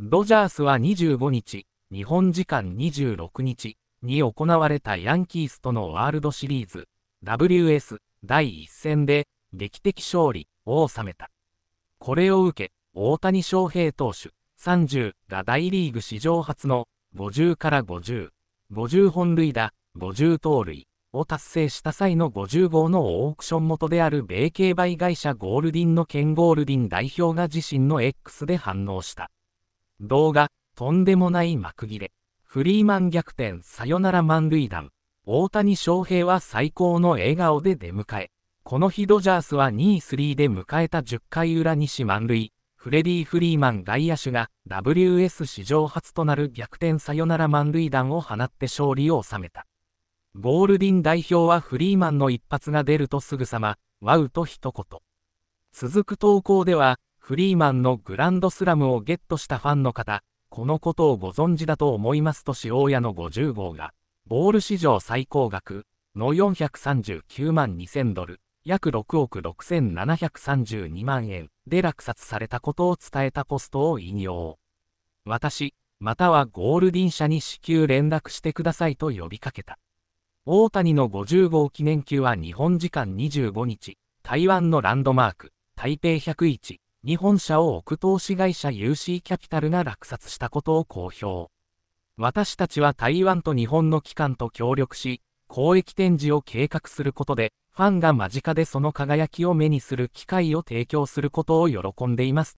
ドジャースは25日、日本時間26日に行われたヤンキースとのワールドシリーズ WS 第1戦で劇的勝利を収めた。これを受け、大谷翔平投手30が大リーグ史上初の50から50、50本塁打、50盗塁を達成した際の50号のオークション元である米系売会社ゴールディンのケン・ゴールディン代表が自身の X で反応した。動画、とんでもない幕切れ。フリーマン逆転サヨナラ満塁弾。大谷翔平は最高の笑顔で出迎え。この日ドジャースは2-3位で迎えた10回裏西満塁。フレディ・フリーマン外野手が WS 史上初となる逆転サヨナラ満塁弾を放って勝利を収めた。ゴールディン代表はフリーマンの一発が出るとすぐさま、ワウと一言。続く投稿では、フリーマンのグランドスラムをゲットしたファンの方、このことをご存知だと思いますと大屋の50号が、ボール史上最高額の439万2000ドル、約6億6732万円で落札されたことを伝えたポストを引用。私、またはゴールディン社に至急連絡してくださいと呼びかけた。大谷の50号記念級は日本時間25日、台湾のランドマーク、台北101日本社を億投資会社 UC キャピタルが落札したことを公表。私たちは台湾と日本の機関と協力し、公益展示を計画することで、ファンが間近でその輝きを目にする機会を提供することを喜んでいます